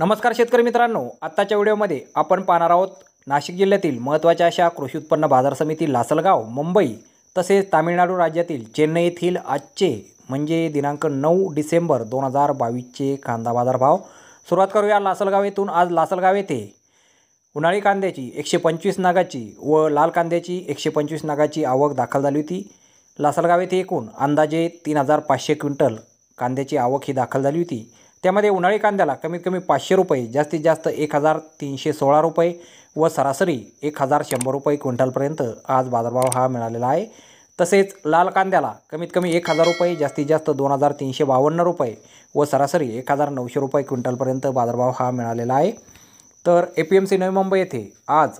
नमस्कार शेतकरी मित्रांनो आत्ताच्या व्हिडिओमध्ये आपण पाहणार आहोत नाशिक जिल्ह्यातील महत्त्वाच्या अशा कृषी उत्पन्न बाजार समिती लासलगाव मुंबई तसेच तामिळनाडू राज्यातील चेन्नई येथील आजचे म्हणजे दिनांक नऊ डिसेंबर दोन हजार बावीसचे कांदा बाजारभाव सुरुवात करूया लासलगाव येथून आज लासलगाव येथे उन्हाळी कांद्याची एकशे पंचवीस नागाची व लाल कांद्याची एकशे पंचवीस नागाची आवक दाखल झाली होती लासलगाव येथे एकूण अंदाजे तीन हजार पाचशे क्विंटल कांद्याची आवक ही दाखल झाली होती त्यामध्ये उन्हाळी कांद्याला कमीत कमी पाचशे रुपये जास्तीत जास्त एक हजार तीनशे सोळा रुपये व सरासरी एक हजार शंभर रुपये क्विंटलपर्यंत आज बाजारभाव हा मिळालेला आहे तसेच लाल कांद्याला कमीत कमी एक हजार रुपये जास्तीत जास्त दोन हजार तीनशे बावन्न रुपये व सरासरी एक हजार नऊशे रुपये क्विंटलपर्यंत बाजारभाव हा मिळालेला आहे तर ए पी एम सी नवी मुंबई येथे आज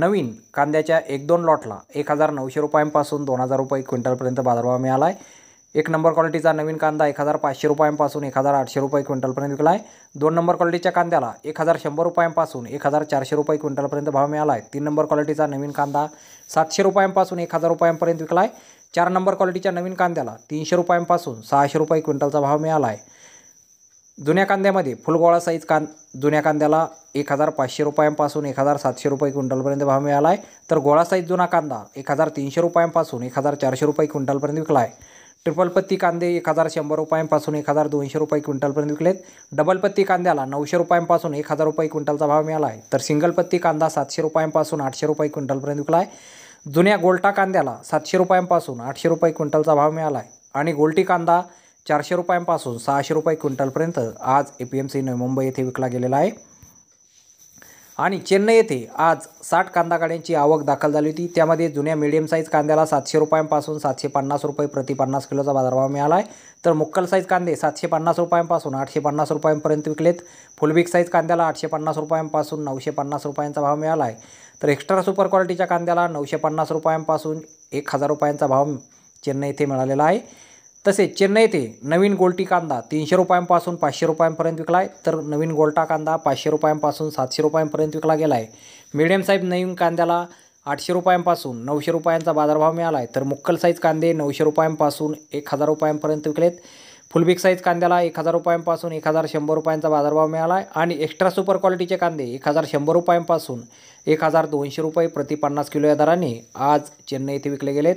नवीन कांद्याच्या एक दोन लॉटला एक हजार नऊशे रुपयांपासून दोन हजार रुपये क्विंटलपर्यंत बाजारभाव मिळाला आहे एक नंबर क्वालिटीचा नवीन कांदा एक हजार पाचशे रुपयांपासून एक हजार आठशे रुपये क्विंटलपर्यंत विकला आहे दोन नंबर क्वालिटीच्या कांद्याला एक हजार शंभर रुपयांपासून एक हजार चारशे रुपये क्विंटलपर्यंत भाव मिळाला आहे तीन नंबर क्वालिटीचा नवीन कांदा सातशे रुपयांपासून एक हजार रुपयांपर्यंत विकला आहे चार नंबर क्वालिटीच्या नवीन कांद्याला तीनशे रुपयांपासून सहाशे रुपये क्विंटलचा भाव मिळाला आहे जुन्या कांद्यामध्ये फुलगोळा साईज कांद जुन्या कांद्याला एक हजार पाचशे रुपयांपासून एक हजार सातशे रुपये क्विंटलपर्यंत भाव मिळाला आहे तर गोळा साईज जुना कांदा एक हजार तीनशे रुपयांपासून एक हजार चारशे रुपये क्विंटलपर्यंत विकला आहे ट्रिपलपत्ती कांदे एक हजार शंभर रुपयांपासून एक हजार दोनशे रुपये क्विंटलपर्यंत विकलेत डबलपत्ती कांद्याला नऊशे रुपयांपासून एक हजार रुपये क्विंटलचा भाव मिळाला आहे तर सिंगलपत्ती कांदा सातशे रुपयांपासून आठशे रुपये क्विंटलपर्यंत विकला आहे जुन्या गोल्टा कांद्याला सातशे रुपयांपासून आठशे रुपये क्विंटलचा भाव मिळाला आहे आणि गोल्टी कांदा चारशे रुपयांपासून सहाशे रुपये क्विंटलपर्यंत आज ए पी एम नवी मुंबई येथे विकला गेलेला आहे आणि चेन्नई येथे आज साठ कांदा गाड्यांची आवक दाखल झाली होती त्यामध्ये जुन्या मिडियम साईज कांद्याला सातशे रुपयांपासून सातशे पन्नास रुपये प्रति पन्नास किलोचा बाजारभाव मिळाला आहे तर मुक्कल साईज कांदे सातशे पन्नास रुपयांपासून आठशे पन्नास रुपयांपर्यंत विकलेत फुलबिक साईज कांद्याला आठशे पन्नास रुपयांपासून नऊशे पन्नास रुपयांचा भाव मिळाला आहे तर एक्स्ट्रा सुपर क्वालिटीच्या कांद्याला नऊशे पन्नास रुपयांपासून एक हजार रुपयांचा भाव चेन्नई येथे मिळालेला आहे तसेच चेन्नई येथे नवीन गोल्टी कांदा तीनशे रुपयांपासून पाचशे रुपयांपर्यंत विकला आहे तर नवीन गोल्टा कांदा पाचशे रुपयांपासून सातशे रुपयांपर्यंत विकला गेला आहे मिडियम साईज नवीन कांद्याला आठशे रुपयांपासून नऊशे रुपयांचा बाजारभाव मिळाला आहे तर मुक्कल साईज कांदे नऊशे रुपयांपासून एक हजार रुपयांपर्यंत विकलेत फुलबिक साईज कांद्याला एक हजार रुपयांपासून एक हजार शंभर रुपयांचा बाजारभाव मिळाला आहे आणि एक्स्ट्रा सुपर क्वालिटीचे कांदे एक हजार शंभर रुपयांपासून एक हजार दोनशे रुपये प्रति पन्नास किलो या दराने आज चेन्नई येथे विकले गेलेत